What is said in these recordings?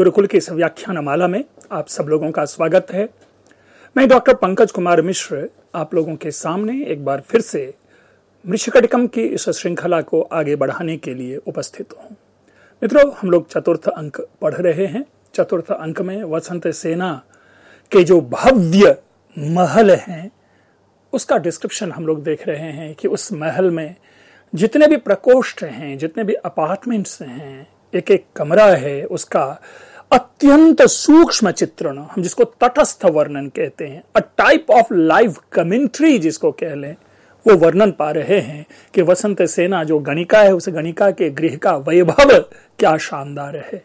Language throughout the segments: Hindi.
गुरुकुल के इस माला में आप सब लोगों का स्वागत है मैं डॉक्टर पंकज कुमार मिश्र आप लोगों के सामने एक बार फिर से मृषकटकम की इस श्रृंखला को आगे बढ़ाने के लिए उपस्थित हूँ मित्रों हम लोग चतुर्थ अंक पढ़ रहे हैं चतुर्थ अंक में वसंत सेना के जो भव्य महल हैं उसका डिस्क्रिप्शन हम लोग देख रहे हैं कि उस महल में जितने भी प्रकोष्ठ हैं जितने भी अपार्टमेंट्स हैं एक एक कमरा है उसका अत्यंत सूक्ष्म चित्रण हम जिसको तटस्थ वर्णन कहते हैं a type of live commentary जिसको कह लें वो वर्णन पा रहे हैं कि वसंत सेना जो गणिका है उस गणिका के गृह का वैभव क्या शानदार है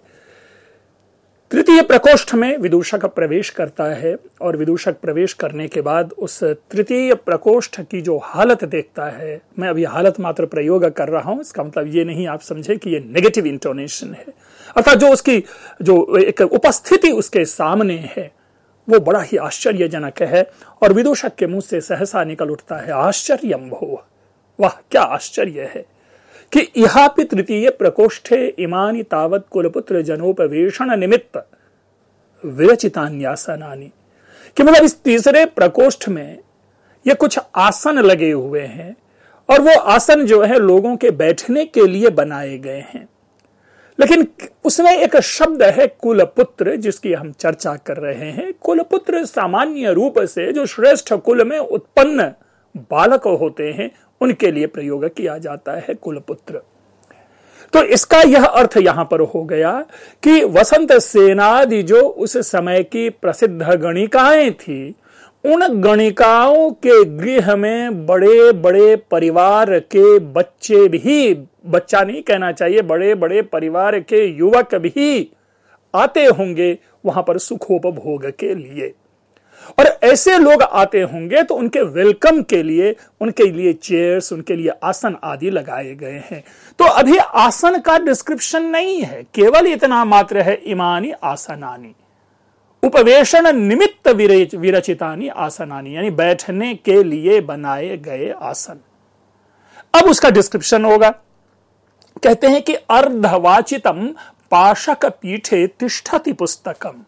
तृतीय प्रकोष्ठ में विदूषक प्रवेश करता है और विदूषक प्रवेश करने के बाद उस तृतीय प्रकोष्ठ की जो हालत देखता है मैं अभी हालत मात्र प्रयोग कर रहा हूं इसका मतलब ये नहीं आप समझे कि ये नेगेटिव इंटोनेशन है अर्थात जो उसकी जो एक उपस्थिति उसके सामने है वो बड़ा ही आश्चर्यजनक है और विदूषक के मुंह से सहसा निकल उठता है आश्चर्यम भो वाह क्या आश्चर्य है कि इहापि तृतीय प्रकोष्ठे इमानी तावत कुलपुत्र जनोपवेशन निमित्त विरचितान्यासनानी कि मतलब इस तीसरे प्रकोष्ठ में ये कुछ आसन लगे हुए हैं और वो आसन जो है लोगों के बैठने के लिए बनाए गए हैं लेकिन उसमें एक शब्द है कुलपुत्र जिसकी हम चर्चा कर रहे हैं कुलपुत्र सामान्य रूप से जो श्रेष्ठ कुल में उत्पन्न बालक होते हैं उनके लिए प्रयोग किया जाता है कुलपुत्र तो इसका यह अर्थ यहां पर हो गया कि वसंत सेनादि जो उस समय की प्रसिद्ध गणिकाएं थी उन गणिकाओं के गृह में बड़े बड़े परिवार के बच्चे भी बच्चा नहीं कहना चाहिए बड़े बड़े परिवार के युवक भी आते होंगे वहां पर सुखोपभोग के लिए और ऐसे लोग आते होंगे तो उनके वेलकम के लिए उनके लिए चेयर्स उनके लिए आसन आदि लगाए गए हैं तो अभी आसन का डिस्क्रिप्शन नहीं है केवल इतना मात्र है इमानी आसनानी उपवेशन निमित्त विरचितानी आसनानी यानी बैठने के लिए बनाए गए आसन अब उसका डिस्क्रिप्शन होगा कहते हैं कि अर्धवाचितम पाशक पीठे तिष्ठति पुस्तकम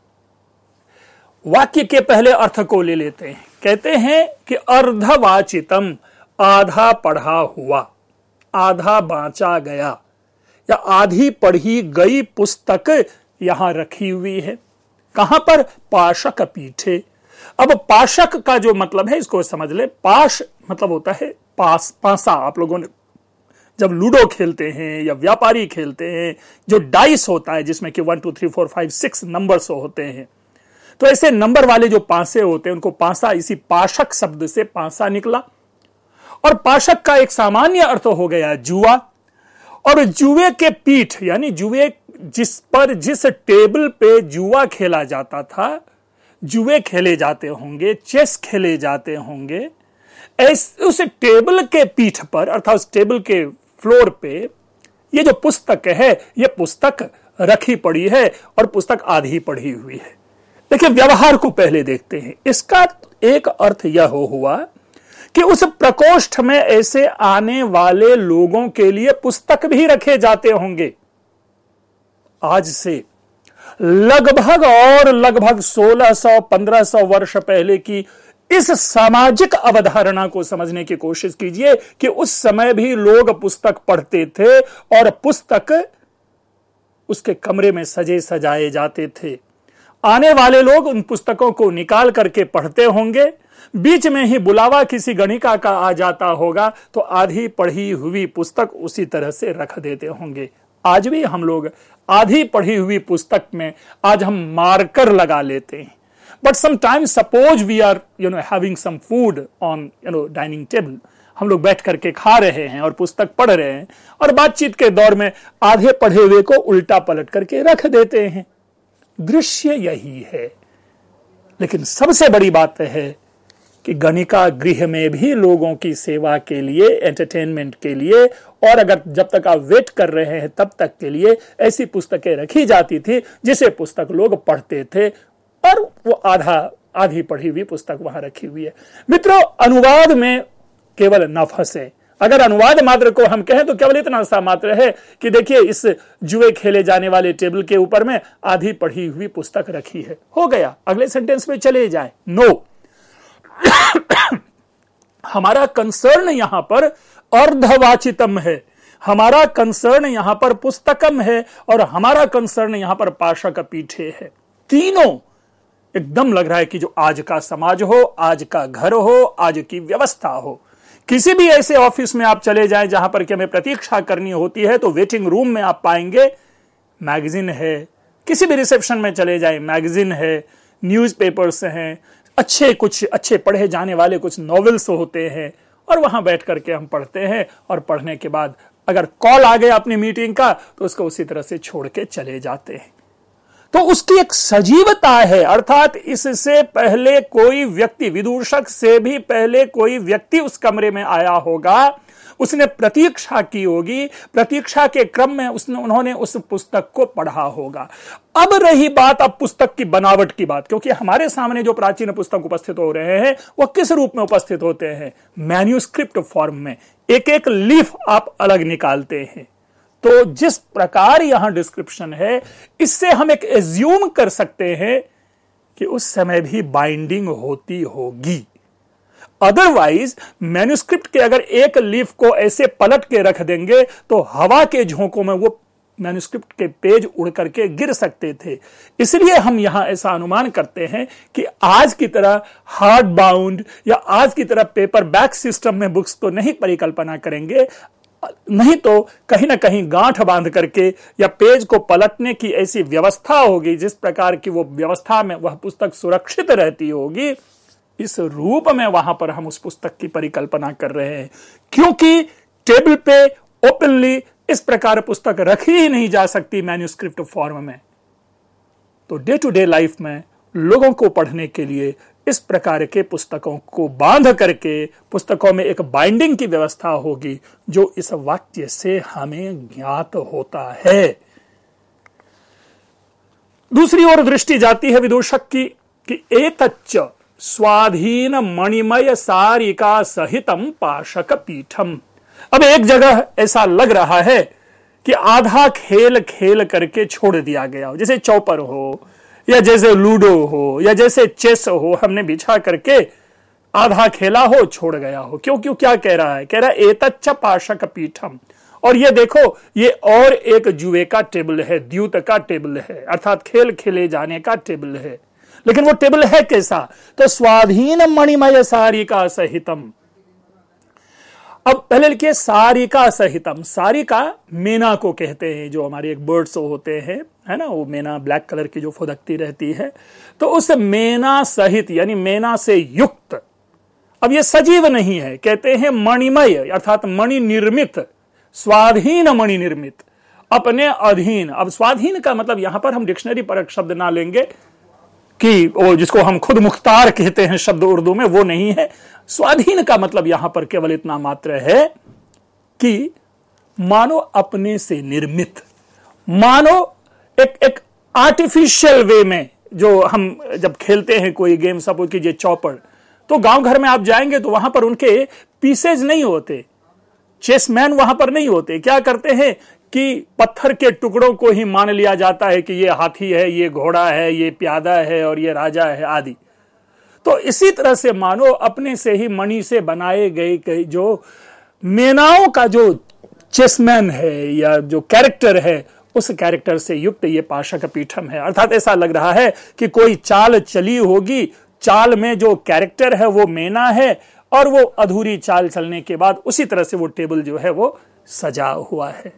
वाक्य के पहले अर्थ को ले लेते हैं कहते हैं कि अर्धवाचितम आधा पढ़ा हुआ आधा बांचा गया या आधी पढ़ी गई पुस्तक यहां रखी हुई है कहां पर पाशक पीठे अब पाशक का जो मतलब है इसको समझ ले पाश मतलब होता है पास पासा आप लोगों ने जब लूडो खेलते हैं या व्यापारी खेलते हैं जो डाइस होता है जिसमें कि one two three four five six numbers होते हैं तो ऐसे नंबर वाले जो पांसे होते हैं उनको पासा इसी पाशक शब्द से पासा निकला और पाशक का एक सामान्य अर्थ हो गया जुआ और जुए के पीठ यानी जुए जिस पर जिस टेबल पे जुआ खेला जाता था जुए खेले जाते होंगे चेस खेले जाते होंगे उस टेबल के पीठ पर अर्थात उस टेबल के फ्लोर पे ये जो पुस्तक है ये पुस्तक रखी पड़ी है और पुस्तक आधी पढ़ी हुई है देखिए व्यवहार को पहले देखते हैं इसका एक अर्थ यह हो हुआ कि उस प्रकोष्ठ में ऐसे आने वाले लोगों के लिए पुस्तक भी रखे जाते होंगे आज से लगभग और लगभग 1600-1500 वर्ष पहले की इस सामाजिक अवधारणा को समझने की कोशिश कीजिए कि उस समय भी लोग पुस्तक पढ़ते थे और पुस्तक उसके कमरे में सजे सजाए जाते थे आने वाले लोग उन पुस्तकों को निकाल करके पढ़ते होंगे बीच में ही बुलावा किसी गणिका का आ जाता होगा तो आधी पढ़ी हुई पुस्तक उसी तरह से रख देते होंगे आज भी हम लोग आधी पढ़ी हुई पुस्तक में आज हम मार्कर लगा लेते हैं but sometimes suppose we are you know having some food on you know dining table हम लोग बैठ करके खा रहे हैं और पुस्तक पढ़ रहे हैं और बातचीत के दौर में आधे पढ़े हुए को उल्टा पलट करके रख देते हैं दृश्य यही है लेकिन सबसे बड़ी बात है कि गणिका गृह में भी लोगों की सेवा के लिए एंटरटेनमेंट के लिए और अगर जब तक आप वेट कर रहे हैं तब तक के लिए ऐसी पुस्तकें रखी जाती थी जिसे पुस्तक लोग पढ़ते थे और वो आधा आधी पढ़ी हुई पुस्तक वहां रखी हुई है मित्रों अनुवाद में केवल न फंसे अगर अनुवाद मात्र को हम कहें तो केवल इतना सा मात्र है कि देखिए इस जुए खेले जाने वाले टेबल के ऊपर में आधी पढ़ी हुई पुस्तक रखी है हो गया अगले सेंटेंस में चले जाए नो हमारा कंसर्न यहां पर अर्धवाचितम है हमारा कंसर्न यहां पर पुस्तकम है और हमारा कंसर्न यहां पर पाशक पीठे है तीनों एकदम लग रहा है कि जो आज का समाज हो आज का घर हो आज की व्यवस्था हो किसी भी ऐसे ऑफिस में आप चले जाएं जहां पर कि हमें प्रतीक्षा करनी होती है तो वेटिंग रूम में आप पाएंगे मैगजीन है किसी भी रिसेप्शन में चले जाएं मैगजीन है न्यूज़पेपर्स हैं अच्छे कुछ अच्छे पढ़े जाने वाले कुछ नॉवेल्स होते हैं और वहां बैठ करके हम पढ़ते हैं और पढ़ने के बाद अगर कॉल आ गया अपनी मीटिंग का तो उसको उसी तरह से छोड़ के चले जाते हैं तो उसकी एक सजीवता है अर्थात इससे पहले कोई व्यक्ति विदूषक से भी पहले कोई व्यक्ति उस कमरे में आया होगा उसने प्रतीक्षा की होगी प्रतीक्षा के क्रम में उसने उन्होंने उस पुस्तक को पढ़ा होगा अब रही बात अब पुस्तक की बनावट की बात क्योंकि हमारे सामने जो प्राचीन पुस्तक उपस्थित हो रहे हैं वह किस रूप में उपस्थित होते हैं मैन्यूस्क्रिप्ट फॉर्म में एक एक लीफ आप अलग निकालते हैं तो जिस प्रकार यहां डिस्क्रिप्शन है इससे हम एक एज्यूम कर सकते हैं कि उस समय भी बाइंडिंग होती होगी अदरवाइज मैन्यूस्क्रिप्ट के अगर एक लीफ को ऐसे पलट के रख देंगे तो हवा के झोंकों में वो मैन्यूस्क्रिप्ट के पेज उड़ करके गिर सकते थे इसलिए हम यहां ऐसा अनुमान करते हैं कि आज की तरह हार्ड बाउंड या आज की तरह पेपर बैक सिस्टम में बुक्स तो नहीं परिकल्पना करेंगे नहीं तो कहीं ना कहीं गांठ बांध करके या पेज को पलटने की ऐसी व्यवस्था होगी जिस प्रकार की वो व्यवस्था में वह पुस्तक सुरक्षित रहती होगी इस रूप में वहां पर हम उस पुस्तक की परिकल्पना कर रहे हैं क्योंकि टेबल पे ओपनली इस प्रकार पुस्तक रखी ही नहीं जा सकती मैन्यूस्क्रिप्ट फॉर्म में तो डे टू डे लाइफ में लोगों को पढ़ने के लिए इस प्रकार के पुस्तकों को बांध करके पुस्तकों में एक बाइंडिंग की व्यवस्था होगी जो इस वाक्य से हमें ज्ञात होता है दूसरी ओर दृष्टि जाती है विदूषक की कि एतच्च स्वाधीन मणिमय सारिका सहितम पाशक पीठम अब एक जगह ऐसा लग रहा है कि आधा खेल खेल करके छोड़ दिया गया हो जैसे चौपर हो या जैसे लूडो हो या जैसे चेस हो हमने बिछा करके आधा खेला हो छोड़ गया हो क्यों क्यों क्या कह रहा है कह रहा है एतच्छ पाशक पीठम और ये देखो ये और एक जुए का टेबल है द्यूत का टेबल है अर्थात खेल खेले जाने का टेबल है लेकिन वो टेबल है कैसा तो स्वाधीन मणिमय सारिका सहितम अब पहले लिखिए सारिका सहितम सारिका मेना को कहते हैं जो हमारे एक बर्ड्स होते हैं है ना वो मेना ब्लैक कलर की जो फुदकती रहती है तो उस मेना सहित यानी मेना से युक्त अब ये सजीव नहीं है कहते हैं मणिमय अर्थात मणि निर्मित स्वाधीन मणि निर्मित अपने अधीन अब स्वाधीन का मतलब यहां पर हम डिक्शनरी परक शब्द ना लेंगे कि वो जिसको हम खुद मुख्तार कहते हैं शब्द उर्दू में वो नहीं है स्वाधीन का मतलब यहां पर केवल इतना मात्र है कि मानो अपने से निर्मित मानो एक एक आर्टिफिशियल वे में जो हम जब खेलते हैं कोई गेम सपोज कीजिए चौपड़ तो गांव घर में आप जाएंगे तो वहां पर उनके पीसेज नहीं होते चेसमैन वहां पर नहीं होते क्या करते हैं कि पत्थर के टुकड़ों को ही मान लिया जाता है कि ये हाथी है ये घोड़ा है ये प्यादा है और ये राजा है आदि तो इसी तरह से मानो अपने से ही मणि से बनाए गए जो मेनाओं का जो चेसमैन है या जो कैरेक्टर है उस कैरेक्टर से युक्त ये पाशक पीठम है अर्थात ऐसा लग रहा है कि कोई चाल चली होगी चाल में जो कैरेक्टर है वो मेना है और वो अधूरी चाल चलने के बाद उसी तरह से वो टेबल जो है वो सजा हुआ है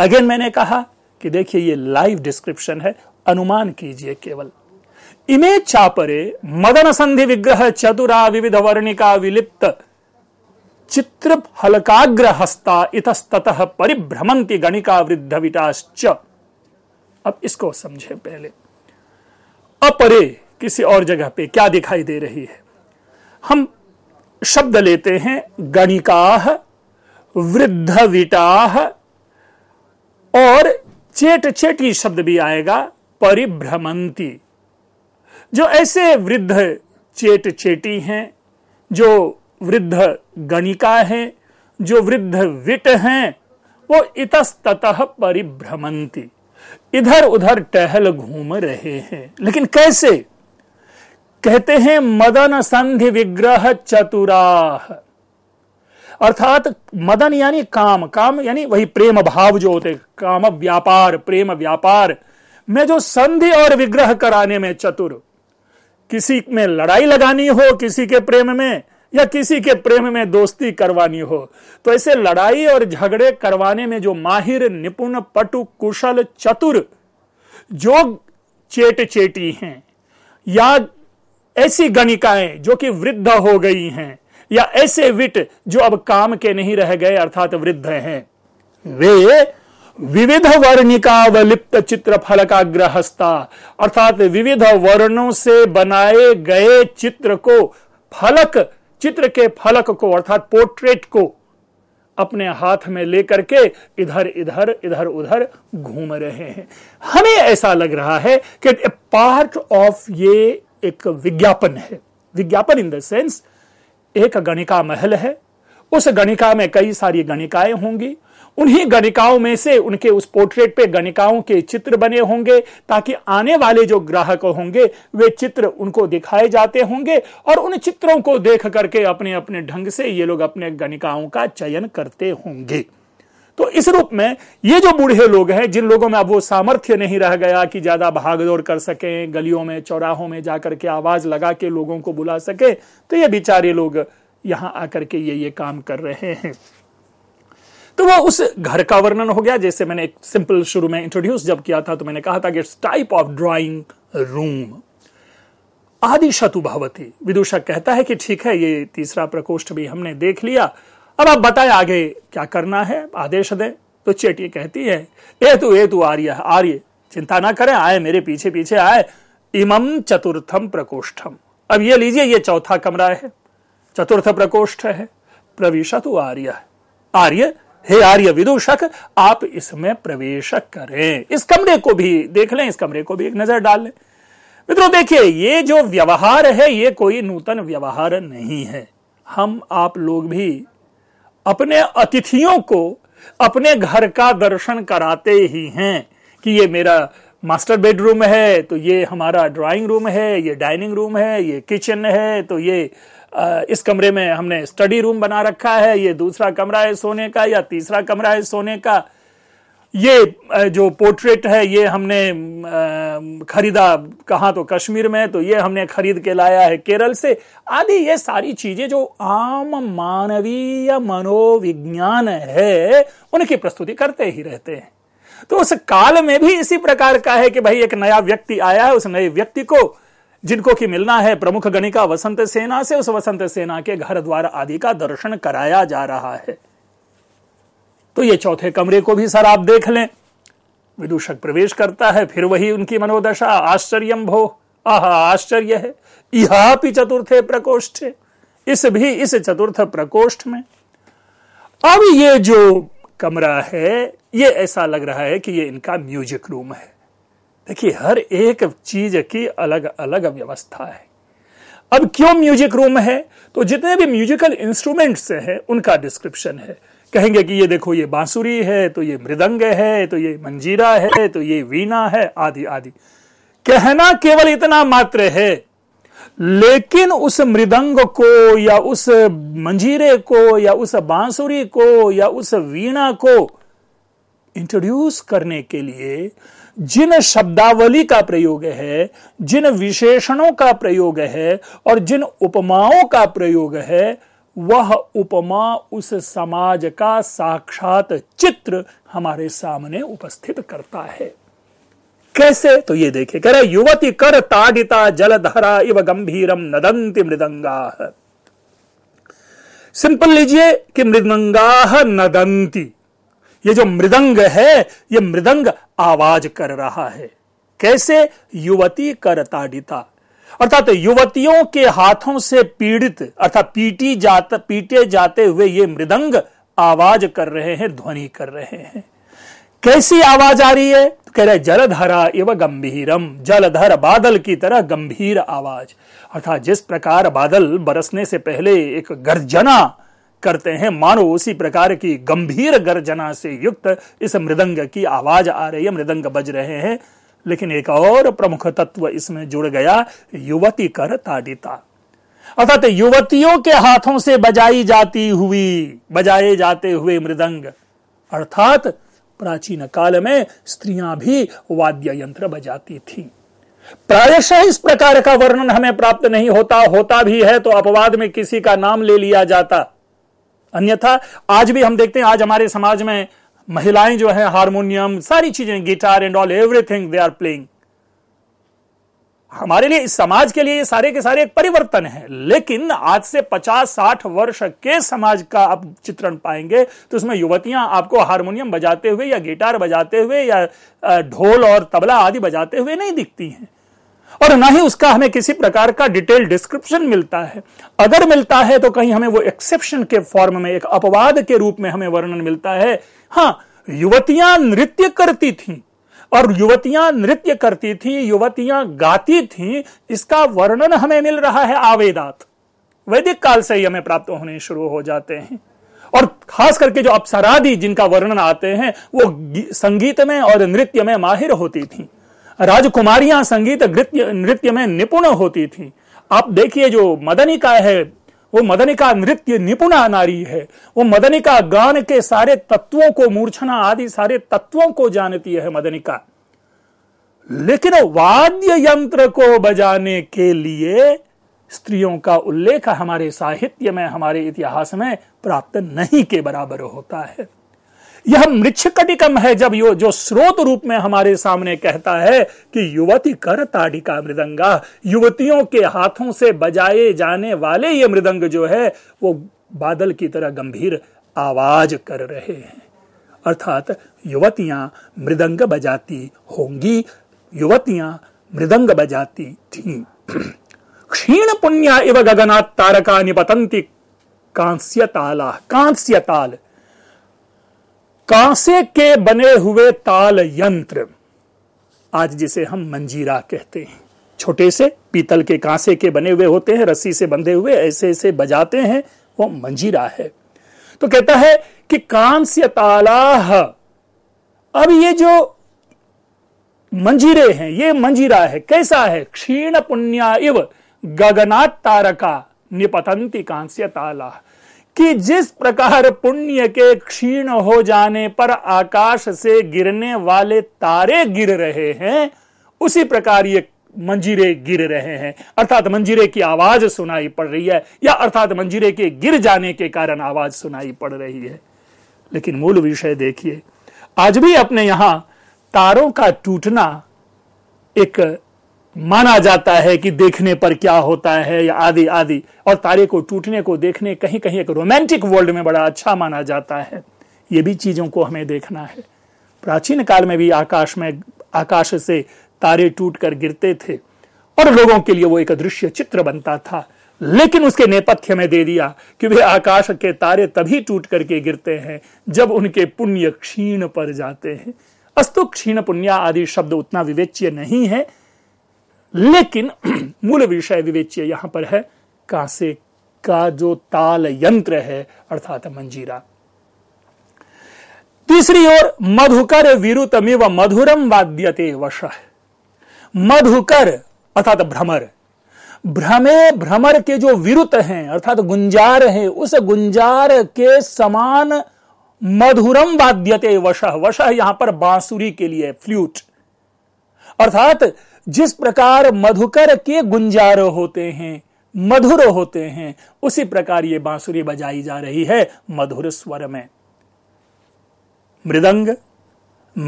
अगेन मैंने कहा कि देखिए ये लाइव डिस्क्रिप्शन है अनुमान कीजिए केवल इमे चापरे मदन संधि विग्रह चतुरा विविध वर्णिका विलिप्त चित्र हलकाग्र हस्ता इतस्त परिभ्रमंती गणिका वृद्ध विटाश्च अब इसको समझे पहले अपरे किसी और जगह पे क्या दिखाई दे रही है हम शब्द लेते हैं गणिका वृद्ध विटा और चेट चेटी शब्द भी आएगा परिभ्रमंती जो ऐसे वृद्ध चेट चेटी हैं जो वृद्ध गणिका हैं जो वृद्ध विट हैं वो इतस्तः परिभ्रमंती इधर उधर टहल घूम रहे हैं लेकिन कैसे कहते हैं मदन संधि विग्रह चतुराह अर्थात मदन यानी काम काम यानी वही प्रेम भाव जो होते काम व्यापार प्रेम व्यापार में जो संधि और विग्रह कराने में चतुर किसी में लड़ाई लगानी हो किसी के प्रेम में या किसी के प्रेम में दोस्ती करवानी हो तो ऐसे लड़ाई और झगड़े करवाने में जो माहिर निपुण पटु कुशल चतुर जो चेट चेटी हैं या ऐसी गणिकाएं जो कि वृद्ध हो गई हैं या ऐसे विट जो अब काम के नहीं रह गए अर्थात वृद्ध हैं वे विविध वर्णिकावलिप्त चित्र ग्रहस्ता अर्थात विविध वर्णों से बनाए गए चित्र को फलक चित्र के फलक को अर्थात पोर्ट्रेट को अपने हाथ में लेकर के इधर इधर इधर उधर घूम रहे हैं हमें ऐसा लग रहा है कि पार्ट ऑफ ये एक विज्ञापन है विज्ञापन इन द सेंस एक गणिका महल है उस गणिका में कई सारी गणिकाएं होंगी उन्हीं गणिकाओं में से उनके उस पोर्ट्रेट पे गणिकाओं के चित्र बने होंगे ताकि आने वाले जो ग्राहक होंगे वे चित्र उनको दिखाए जाते होंगे और उन चित्रों को देख करके अपने अपने ढंग से ये लोग अपने गणिकाओं का चयन करते होंगे तो इस रूप में ये जो बूढ़े लोग हैं जिन लोगों में अब वो सामर्थ्य नहीं रह गया कि ज्यादा भागदौड़ कर सके गलियों में चौराहों में जाकर के आवाज लगा के लोगों को बुला सके तो ये बेचारे लोग यहां आकर के ये ये काम कर रहे हैं तो वो उस घर का वर्णन हो गया जैसे मैंने एक सिंपल शुरू में इंट्रोड्यूस जब किया था तो मैंने कहा था कि it's type of drawing room आदि शतु भावती विदूषक कहता है कि ठीक है ये तीसरा प्रकोष्ठ भी हमने देख लिया अब आप बताए आगे क्या करना है आदेश दे तो चेटी कहती है ए तु ए तू आर्य आर्य चिंता ना करें आए मेरे पीछे पीछे आए इमम चतुर्थम प्रकोष्ठम अब ये लीजिए ये चौथा कमरा है चतुर्थ प्रकोष्ठ है प्रवेश तु आर्य आर्य हे आर्य विदूषक आप इसमें प्रवेश करें इस कमरे को भी देख लें इस कमरे को भी एक नजर डाल लें मित्रों देखिए ये जो व्यवहार है ये कोई नूतन व्यवहार नहीं है हम आप लोग भी अपने अतिथियों को अपने घर का दर्शन कराते ही हैं कि ये मेरा मास्टर बेडरूम है तो ये हमारा ड्राइंग रूम है ये डाइनिंग रूम है ये किचन है तो ये इस कमरे में हमने स्टडी रूम बना रखा है ये दूसरा कमरा है सोने का या तीसरा कमरा है सोने का ये जो पोर्ट्रेट है ये हमने खरीदा कहाँ तो कश्मीर में तो ये हमने खरीद के लाया है केरल से आदि ये सारी चीजें जो आम मानवीय मनोविज्ञान है उनकी प्रस्तुति करते ही रहते हैं तो उस काल में भी इसी प्रकार का है कि भाई एक नया व्यक्ति आया है उस नए व्यक्ति को जिनको की मिलना है प्रमुख गणिका वसंत सेना से उस वसंत सेना के घर द्वार आदि का दर्शन कराया जा रहा है तो ये चौथे कमरे को भी सर आप देख लें विदूषक प्रवेश करता है फिर वही उनकी मनोदशा आश्चर्य भो आह आश्चर्य है यह भी चतुर्थे प्रकोष्ठ इस भी इस चतुर्थ प्रकोष्ठ में अब ये जो कमरा है ये ऐसा लग रहा है कि ये इनका म्यूजिक रूम है देखिए हर एक चीज की अलग अलग व्यवस्था है अब क्यों म्यूजिक रूम है तो जितने भी म्यूजिकल इंस्ट्रूमेंट्स हैं उनका डिस्क्रिप्शन है कहेंगे कि ये देखो ये बांसुरी है तो ये मृदंग है तो ये मंजीरा है तो ये वीणा है आदि आदि कहना केवल इतना मात्र है लेकिन उस मृदंग को या उस मंजीरे को या उस बांसुरी को या उस वीणा को इंट्रोड्यूस करने के लिए जिन शब्दावली का प्रयोग है जिन विशेषणों का प्रयोग है और जिन उपमाओं का प्रयोग है वह उपमा उस समाज का साक्षात चित्र हमारे सामने उपस्थित करता है कैसे तो ये देखे कह रहे युवती कर ताड़िता जलधरा इव गंभीरम नदंती मृदंगा सिंपल लीजिए कि मृदंगा नदंती ये जो मृदंग है ये मृदंग आवाज कर रहा है कैसे युवती कर ताड़िता अर्थात युवतियों के हाथों से पीड़ित अर्थात पीटी जाते पीटे जाते हुए ये मृदंग आवाज कर रहे हैं ध्वनि कर रहे हैं कैसी आवाज आ रही है तो कह रहे जलधरा एवं गंभीरम जलधर बादल की तरह गंभीर आवाज अर्थात जिस प्रकार बादल बरसने से पहले एक गर्जना करते हैं मानो उसी प्रकार की गंभीर गर्जना से युक्त इस मृदंग की आवाज आ रही है मृदंग बज रहे हैं लेकिन एक और प्रमुख तत्व इसमें जुड़ गया युवती कर ताडिता अर्थात युवतियों के हाथों से बजाई जाती हुई बजाए जाते हुए मृदंग अर्थात प्राचीन काल में स्त्रियां भी वाद्य यंत्र बजाती थी प्रायशः इस प्रकार का वर्णन हमें प्राप्त नहीं होता होता भी है तो अपवाद में किसी का नाम ले लिया जाता अन्यथा आज भी हम देखते हैं आज हमारे समाज में महिलाएं जो है हारमोनियम सारी चीजें guitar and all everything they are playing हमारे लिए इस समाज के लिए ये सारे के सारे एक परिवर्तन है लेकिन आज से 50-60 वर्ष के समाज का आप चित्रण पाएंगे तो उसमें युवतियां आपको हारमोनियम बजाते हुए या गिटार बजाते हुए या ढोल और तबला आदि बजाते हुए नहीं दिखती हैं और ना ही उसका हमें किसी प्रकार का डिटेल डिस्क्रिप्शन मिलता है अगर मिलता है तो कहीं हमें वो एक्सेप्शन के फॉर्म में एक अपवाद के रूप में हमें वर्णन मिलता है हाँ युवतियां नृत्य करती थी और युवतियां नृत्य करती थी युवतियां गाती थी इसका वर्णन हमें मिल रहा है आवेदात वैदिक काल से ही हमें प्राप्त होने शुरू हो जाते हैं और खास करके जो अपसरादी जिनका वर्णन आते हैं वो संगीत में और नृत्य में माहिर होती थी राजकुमारियां संगीत नृत्य नृत्य में निपुण होती थी आप देखिए जो मदनिका है वो मदनिका नृत्य निपुणा नारी है वो मदनिका गान के सारे तत्वों को मूर्छना आदि सारे तत्वों को जानती है मदनिका लेकिन वाद्य यंत्र को बजाने के लिए स्त्रियों का उल्लेख हमारे साहित्य में हमारे इतिहास में प्राप्त नहीं के बराबर होता है यह मृक्षकटिकम है जब यो जो स्रोत रूप में हमारे सामने कहता है कि युवती कर ताड़िका मृदंगा युवतियों के हाथों से बजाए जाने वाले ये मृदंग जो है वो बादल की तरह गंभीर आवाज कर रहे हैं अर्थात युवतियां मृदंग बजाती होंगी युवतियां मृदंग बजाती थी क्षीण पुण्या इव गगनात् तारका निपतंती कांस्य ताला कांस्य ताल कांसे के बने हुए ताल यंत्र आज जिसे हम मंजीरा कहते हैं छोटे से पीतल के कांसे के बने हुए होते हैं रस्सी से बंधे हुए ऐसे ऐसे बजाते हैं वो मंजीरा है तो कहता है कि कांस्य तालाह अब ये जो मंजीरे हैं ये मंजीरा है कैसा है क्षीण पुण्या इव गगनात् तारका निपतंती कांस्य ताला कि जिस प्रकार पुण्य के क्षीण हो जाने पर आकाश से गिरने वाले तारे गिर रहे हैं उसी प्रकार ये मंजीरे गिर रहे हैं अर्थात मंजीरे की आवाज सुनाई पड़ रही है या अर्थात मंजीरे के गिर जाने के कारण आवाज सुनाई पड़ रही है लेकिन मूल विषय देखिए आज भी अपने यहां तारों का टूटना एक माना जाता है कि देखने पर क्या होता है या आदि आदि और तारे को टूटने को देखने कहीं कहीं एक रोमांटिक वर्ल्ड में बड़ा अच्छा माना जाता है ये भी चीजों को हमें देखना है प्राचीन काल में भी आकाश में आकाश से तारे टूट कर गिरते थे और लोगों के लिए वो एक दृश्य चित्र बनता था लेकिन उसके नेपथ्य में दे दिया कि वे आकाश के तारे तभी टूट करके गिरते हैं जब उनके पुण्य क्षीण पर जाते हैं अस्तु क्षीण पुण्य आदि शब्द उतना विवेच्य नहीं है लेकिन मूल विषय विवेच्य यहां पर है कांसे का जो ताल यंत्र है अर्थात मंजीरा तीसरी ओर मधुकर विरुतमिव मधुरम वाद्यते वश मधुकर अर्थात भ्रमर भ्रमे भ्रमर के जो विरुत हैं अर्थात गुंजार हैं उस गुंजार के समान मधुरम वाद्यते वशह वशह यहां पर बांसुरी के लिए फ्लूट अर्थात जिस प्रकार मधुकर के गुंजार होते हैं मधुर होते हैं उसी प्रकार ये बांसुरी बजाई जा रही है मधुर स्वर में मृदंग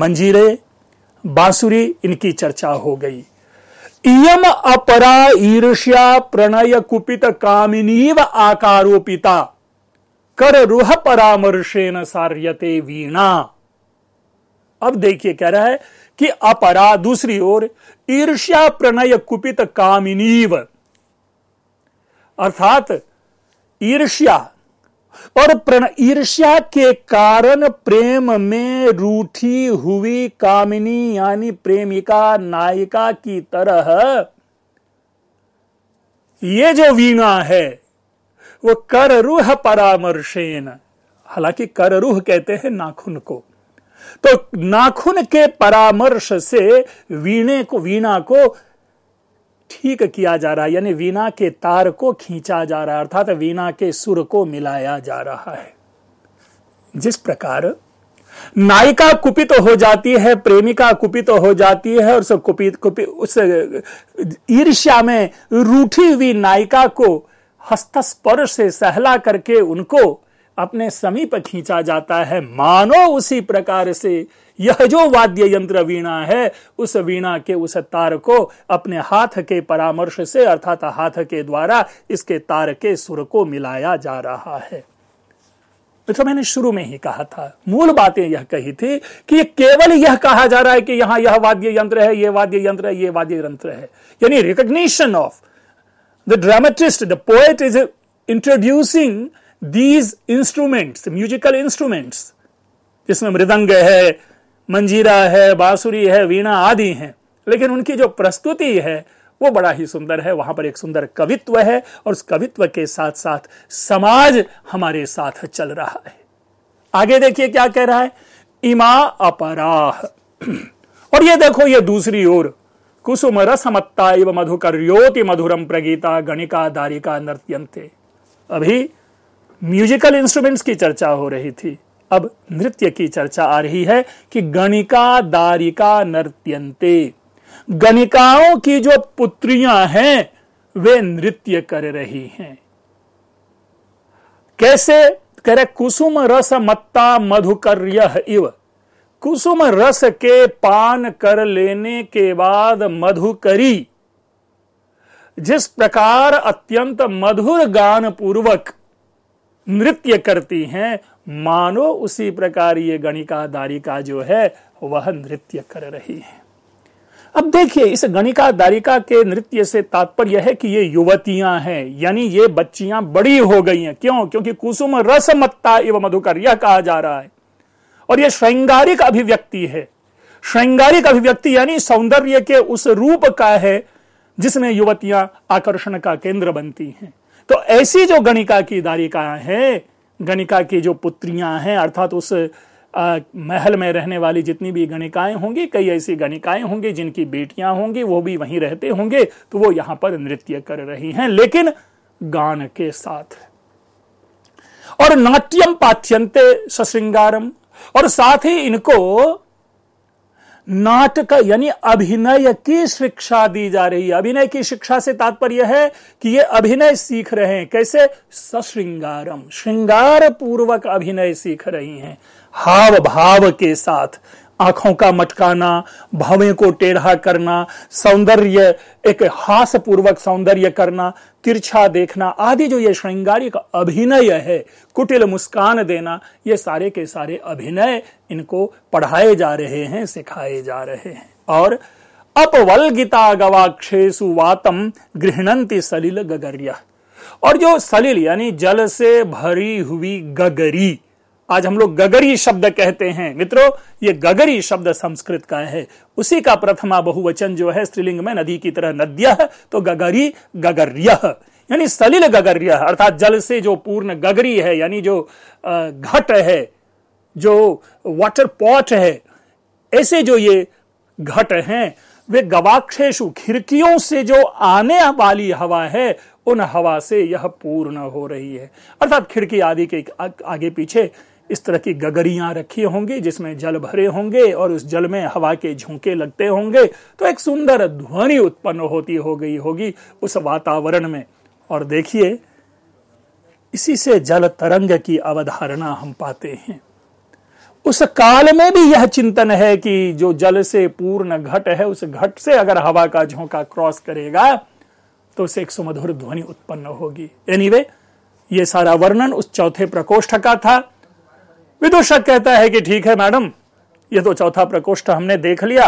मंजीरे बांसुरी इनकी चर्चा हो गई इयम अपरा ईर्ष्या प्रणय कुपित कामिनीव आकारोपिता कर रूह परामर्शेन सार्यते वीणा अब देखिए कह रहा है कि अपरा दूसरी ओर ईर्ष्या प्रणय कुपित कामिनीव अर्थात ईर्ष्या और प्रण ईर्ष्या के कारण प्रेम में रूठी हुई कामिनी यानी प्रेमिका नायिका की तरह ये जो वीणा है वो रूह परामर्शेन हालांकि रूह कहते हैं नाखून को तो नाखून के परामर्श से वीणे को वीणा को ठीक किया जा रहा है यानी वीणा के तार को खींचा जा रहा है अर्थात वीणा के सुर को मिलाया जा रहा है जिस प्रकार नायिका कुपित तो हो जाती है प्रेमिका कुपित तो हो जाती है और कुपित कुपित उस ईर्ष्या में रूठी हुई नायिका को हस्तस्पर्श से सहला करके उनको अपने समीप खींचा जाता है मानो उसी प्रकार से यह जो वाद्य यंत्र वीणा है उस वीणा के उस तार को अपने हाथ के परामर्श से अर्थात हाथ के द्वारा इसके तार के सुर को मिलाया जा रहा है तो मैंने शुरू में ही कहा था मूल बातें यह कही थी कि केवल यह कहा जा रहा है कि यहां यह वाद्य यंत्र है यह वाद्य यंत्र है यह वाद्य यंत्र है यानी recognition of the dramatist the poet is introducing these instruments, musical instruments, जिसमें मृदंग है मंजीरा है बांसुरी है वीणा आदि हैं लेकिन उनकी जो प्रस्तुति है वो बड़ा ही सुंदर है वहां पर एक सुंदर कवित्व है और उस कवित्व के साथ साथ समाज हमारे साथ चल रहा है आगे देखिए क्या कह रहा है इमा अपराह और ये देखो ये दूसरी ओर कुसुम रसमत्ता इव मधुकर योति मधुरम प्रगीता गणिका दारिका नृत्यंते अभी म्यूजिकल इंस्ट्रूमेंट्स की चर्चा हो रही थी अब नृत्य की चर्चा आ रही है कि गणिका दारिका नृत्यंते गणिकाओं की जो पुत्रियां हैं वे नृत्य कर रही हैं कैसे करे कुसुम रस मत्ता मधुकर इव कुसुम रस के पान कर लेने के बाद मधुकरी जिस प्रकार अत्यंत मधुर गान पूर्वक नृत्य करती हैं मानो उसी प्रकार ये गणिका दारिका जो है वह नृत्य कर रही है अब देखिए इस गणिका दारिका के नृत्य से तात्पर्य है कि ये युवतियां हैं यानी ये बच्चियां बड़ी हो गई हैं क्यों क्योंकि कुसुम रसमत्ता एवं मधुकर यह कहा जा रहा है और यह श्रृंगारिक अभिव्यक्ति है श्रृंगारिक अभिव्यक्ति यानी सौंदर्य के उस रूप का है जिसमें युवतियां आकर्षण का केंद्र बनती हैं तो ऐसी जो गणिका की दारिकाएं हैं गणिका की जो पुत्रियां हैं अर्थात उस आ, महल में रहने वाली जितनी भी गणिकाएं होंगी कई ऐसी गणिकाएं होंगी जिनकी बेटियां होंगी वो भी वहीं रहते होंगे तो वो यहां पर नृत्य कर रही हैं लेकिन गान के साथ और नाट्यम पाठ्यंते सश्रृंगारम और साथ ही इनको नाटक यानी अभिनय की शिक्षा दी जा रही है अभिनय की शिक्षा से तात्पर्य है कि ये अभिनय सीख रहे हैं कैसे सश्रृंगारम श्रृंगार पूर्वक अभिनय सीख रही हैं हाव भाव के साथ आंखों का मटकाना भावें को टेढ़ा करना सौंदर्य एक हास पूर्वक सौंदर्य करना तिरछा देखना आदि जो ये श्रृंगारिक अभिनय है कुटिल मुस्कान देना ये सारे के सारे अभिनय इनको पढ़ाए जा रहे हैं सिखाए जा रहे हैं और अपवलगिता गवाक्षेसु वातम गृहणंती सलिल गगरिया और जो सलिल यानी जल से भरी हुई गगरी आज हम लोग गगरी शब्द कहते हैं मित्रों ये गगरी शब्द संस्कृत का है उसी का प्रथमा बहुवचन जो है स्त्रीलिंग में नदी की तरह नद्य तो गगरी गगर्य यानी सलिल गगर्य अर्थात जल से जो पूर्ण गगरी है यानी जो घट है जो वाटर पॉट है ऐसे जो ये घट हैं वे गवाक्षेशु खिड़कियों से जो आने वाली हवा है उन हवा से यह पूर्ण हो रही है अर्थात खिड़की आदि के आगे पीछे इस तरह की गगरियां रखी होंगी जिसमें जल भरे होंगे और उस जल में हवा के झोंके लगते होंगे तो एक सुंदर ध्वनि उत्पन्न होती हो गई होगी उस वातावरण में और देखिए इसी से जल तरंग की अवधारणा हम पाते हैं उस काल में भी यह चिंतन है कि जो जल से पूर्ण घट है उस घट से अगर हवा का झोंका क्रॉस करेगा तो उसे एक सुमधुर ध्वनि उत्पन्न होगी एनीवे anyway, ये सारा वर्णन उस चौथे प्रकोष्ठ का था विदूषक कहता है कि ठीक है मैडम ये तो चौथा प्रकोष्ठ हमने देख लिया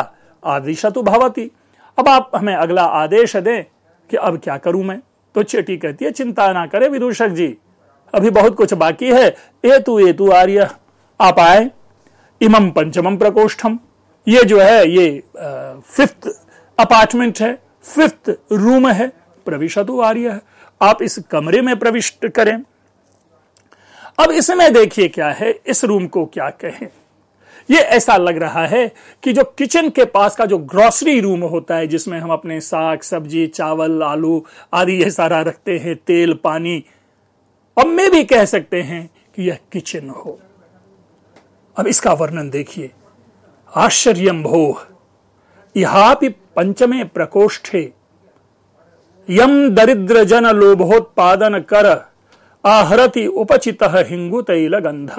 आदिशतु तो भावती अब आप हमें अगला आदेश दें कि अब क्या करूं मैं तो चेटी कहती है चिंता ना करें विदूषक जी अभी बहुत कुछ बाकी है ए ए तू आर्य आप आए इमम पंचमम प्रकोष्ठम ये जो है ये फिफ्थ अपार्टमेंट है फिफ्थ रूम है प्रविशतु आर्य आप इस कमरे में प्रविष्ट करें अब इसमें देखिए क्या है इस रूम को क्या कहें ये ऐसा लग रहा है कि जो किचन के पास का जो ग्रॉसरी रूम होता है जिसमें हम अपने साग सब्जी चावल आलू आदि ये सारा रखते हैं तेल पानी अब मैं भी कह सकते हैं कि यह किचन हो अब इसका वर्णन देखिए आश्चर्य भो यहा पंचमे प्रकोष्ठे यम दरिद्र जन लोभोत्पादन कर आहरति उपचित हिंगु तैल गंध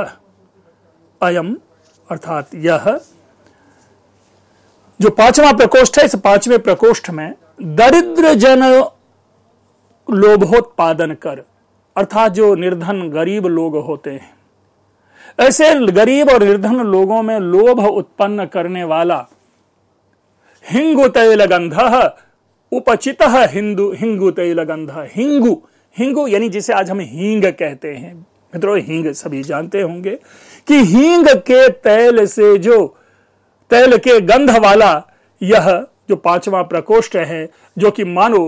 अयम अर्थात यह जो पांचवा प्रकोष्ठ है इस पांचवें प्रकोष्ठ में दरिद्र जन लोभोत्पादन कर अर्थात जो निर्धन गरीब लोग होते हैं ऐसे गरीब और निर्धन लोगों में लोभ उत्पन्न करने वाला हिंगु तैल गंध उपचित हिंदू हिंगु तैल गंध हिंगू हिंगो यानी जिसे आज हम हींग कहते हैं मित्रों हींग सभी जानते होंगे कि हींग के तेल से जो तेल के गंध वाला यह जो पांचवा प्रकोष्ठ है जो कि मानो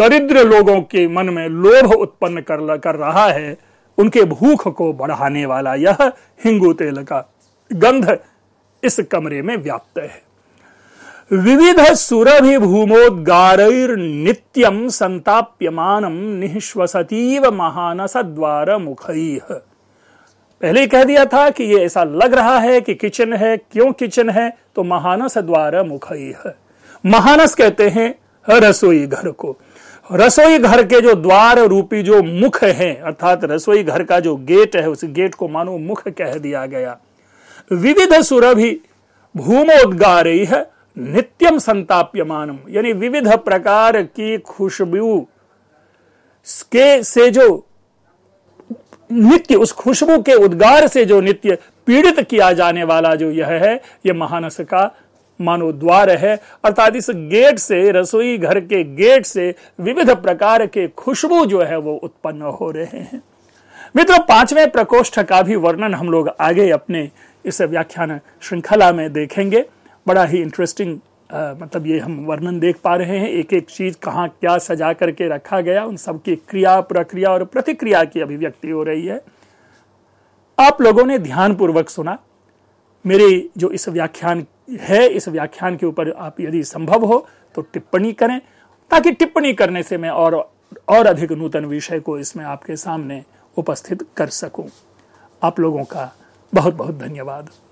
दरिद्र लोगों के मन में लोभ उत्पन्न कर, कर रहा है उनके भूख को बढ़ाने वाला यह हिंगू तेल का गंध इस कमरे में व्याप्त है विविध सुरभि भूमोदार नित्यम संताप्यमानम निःश्वसतीव महानस द्वार मुखैह पहले कह दिया था कि ये ऐसा लग रहा है कि किचन है क्यों किचन है तो महानस द्वार है महानस कहते हैं रसोई घर को रसोई घर के जो द्वार रूपी जो मुख है अर्थात रसोई घर का जो गेट है उस गेट को मानो मुख कह दिया गया विविध सुरभि भूमोद्गार है नित्यम संताप्यमानम यानी विविध प्रकार की खुशबू के से जो नित्य उस खुशबू के उद्गार से जो नित्य पीड़ित किया जाने वाला जो यह है यह महानस का मानो द्वार है अर्थात इस गेट से रसोई घर के गेट से विविध प्रकार के खुशबू जो है वो उत्पन्न हो रहे हैं मित्रों पांचवें प्रकोष्ठ का भी वर्णन हम लोग आगे अपने इस व्याख्यान श्रृंखला में देखेंगे बड़ा ही इंटरेस्टिंग मतलब ये हम वर्णन देख पा रहे हैं एक एक चीज कहाँ क्या सजा करके रखा गया उन सब की क्रिया प्रक्रिया और प्रतिक्रिया की अभिव्यक्ति हो रही है आप लोगों ने ध्यानपूर्वक सुना मेरी जो इस व्याख्यान है इस व्याख्यान के ऊपर आप यदि संभव हो तो टिप्पणी करें ताकि टिप्पणी करने से मैं और और अधिक नूतन विषय को इसमें आपके सामने उपस्थित कर सकूं आप लोगों का बहुत बहुत धन्यवाद